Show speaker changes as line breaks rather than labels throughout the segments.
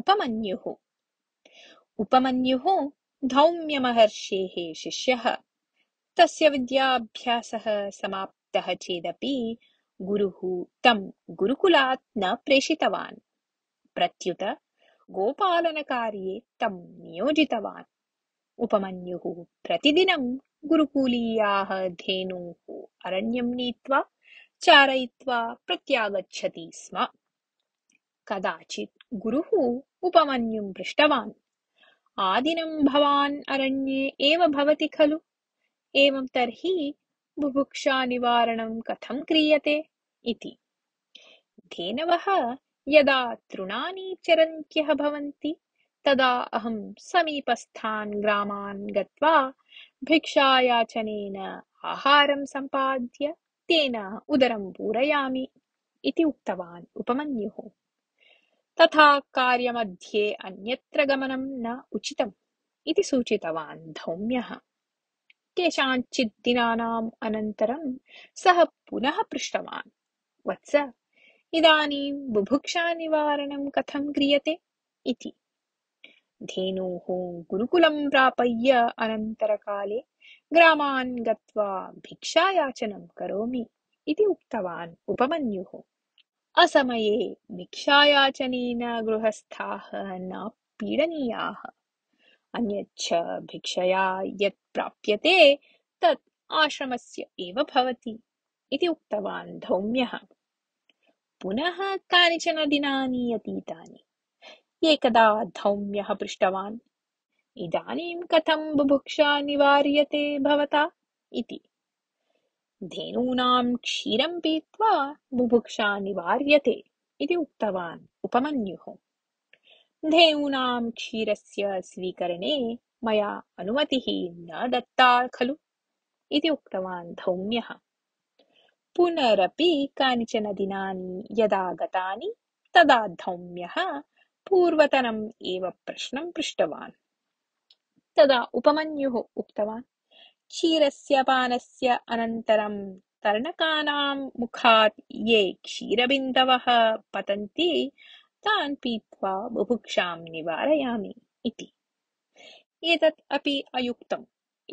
उपमन्युः उपमन्युः धौम्यमहर्षेः शिष्यः तस्य विद्याभ्यासः समाप्तः चेदपि गुरुः तं गुरुकुलात् न प्रेषितवान् प्रत्युत गोपालनकार्ये तं नियोजितवान् उपमन्युः प्रतिदिनं गुरुकुलीयाः धेनुः अरण्यं नीत्वा चारयित्वा प्रत्यागच्छति स्म कदाचित् गुरुः उपमन्युं पृष्टवान् आदिनं भवान् अरण्ये एव भवति खलु एवं तर्हि बुभुक्षानिवारणं कथं क्रियते इति धेनवः यदा तृणानि चरन्त्यः भवन्ति तदा अहं समीपस्थान् ग्रामान् गत्वा भिक्षायाचनेन आहारं सम्पाद्य तेन उदरं पूरयामि इति उक्तवान् उपमन्युः तथा कार्यमध्ये अन्यत्र गमनं न उचितम् इति सूचितवान् धौम्यः केषाञ्चिद्दिनानाम् अनन्तरं सः पुनः पृष्टवान् वत्स इदानीं बुभुक्षानिवारणं कथं क्रियते इति धेनोः गुरुकुलं प्रापय्य अनन्तरकाले ग्रामान् गत्वा भिक्षायाचनं करोमि इति उक्तवान् उपमन्युः असमये भिक्षायाचनेन गृहस्थाः न पीडनीयाः अन्यच्च भिक्षया यत् प्राप्यते तत् आश्रमस्य एव भवति इति उक्तवान् धौम्यः पुनः कानिचन दिनानि अतीतानि एकदा धौम्यः पृष्टवान् इदानीं कथं बुभुक्षा निवार्यते भवता इति धेनूनां क्षीरं पीत्वा बुभुक्षा निवार्यते इति उक्तवान् उपमन्युः धेनूनां क्षीरस्य स्वीकरणे मया अनुमतिः न दत्ता खलु इति उक्तवान् धौम्यः पुनरपि कानिचन दिनानि यदा गतानि तदा धौम्यः पूर्वतनम् एव प्रश्नं पृष्टवान् तदा उपमन्युः उक्तवान् क्षीरस्य पानस्य अनन्तरं तरणकानां मुखात् ये क्षीरबिन्दवः पतन्ति तान् पीत्वा बुभुक्षां निवारयामि इति एतत् अपि अयुक्तम्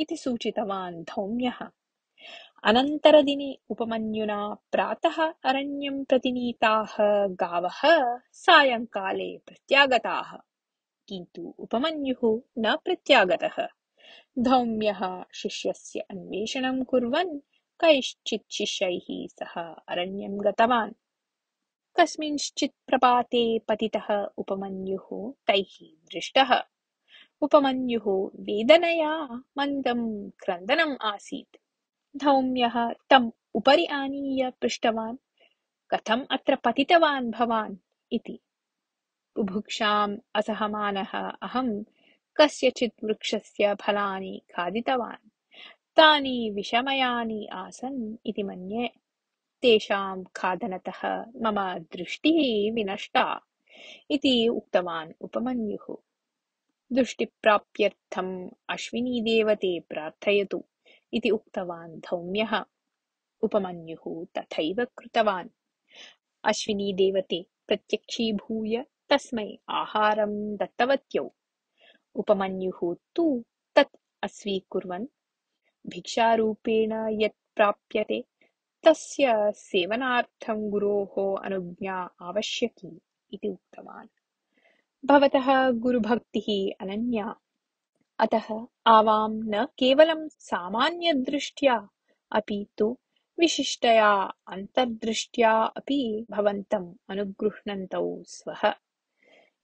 इति सूचितवान् धौम्यः अनन्तरदिने उपमन्युना प्रातः अरण्यं प्रतिनीताः गावः सायङ्काले प्रत्यागताः किन्तु उपमन्युः न प्रत्यागतः धौम्यः शिष्यस्य अन्वेषणं कुर्वन् कैश्चिच्छिष्यैः सह अरण्यं गतवान् कस्मिंश्चित् प्रपाते पतितः उपमन्युः तैः दृष्टः उपमन्युः वेदनया मन्दं क्रन्दनम् आसीत् धौम्यः तम् उपरि आनीय पृष्टवान् कथम् अत्र पतितवान् भवान् इति बुभुक्षाम् असहमानः अहं कस्यचित् वृक्षस्य फलानि खादितवान् तानि विषमयानि आसन् इति मन्ये तेषां खादनतः मम दृष्टिः विनष्टा इति उक्तवान् उपमन्युः दृष्टिप्राप्त्यर्थम् अश्विनीदेवते प्रार्थयतु इति उक्तवान् धौम्यः उपमन्युः तथैव कृतवान् अश्विनीदेवते प्रत्यक्षीभूय तस्मै आहारं दत्तवत्यौ उपमन्युः तु तत् अस्वीकुर्वन् भिक्षारूपेण यत् प्राप्यते तस्य सेवनार्थं गुरोः अनुज्ञा आवश्यकी इति उक्तवान् भवतः गुरुभक्तिः अनन्या अतः आवां न केवलं सामान्यदृष्ट्या अपि तु विशिष्टया अन्तर्दृष्ट्या अपि भवन्तम् अनुगृह्णन्तौ स्वः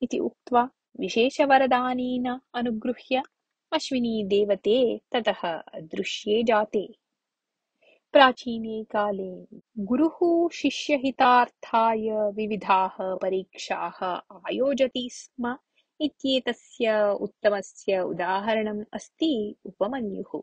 इति उक्त्वा विशेषवरदानेन अनुगृह्य अश्विनीदेवते ततः अदृश्ये जाते प्राचीने काले गुरुः शिष्यहितार्थाय विविधाः परीक्षाः आयोजति स्म इत्येतस्य उत्तमस्य उदाहरणम् अस्ति उपमन्युः